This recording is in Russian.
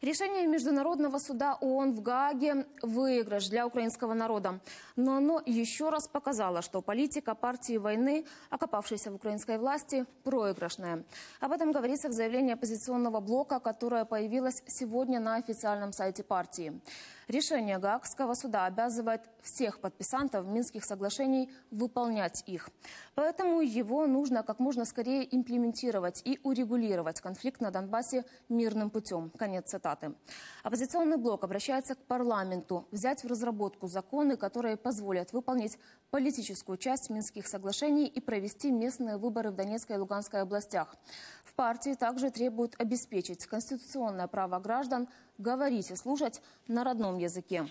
Решение Международного суда ООН в Гааге – выигрыш для украинского народа. Но оно еще раз показало, что политика партии войны, окопавшейся в украинской власти, проигрышная. Об этом говорится в заявлении оппозиционного блока, которое появилось сегодня на официальном сайте партии. Решение Гаагского суда обязывает всех подписантов Минских соглашений выполнять их. Поэтому его нужно как можно скорее имплементировать и урегулировать конфликт на Донбассе мирным путем. Конец цитаты. Штаты. Оппозиционный блок обращается к парламенту взять в разработку законы, которые позволят выполнить политическую часть Минских соглашений и провести местные выборы в Донецкой и Луганской областях. В партии также требуют обеспечить конституционное право граждан говорить и слушать на родном языке.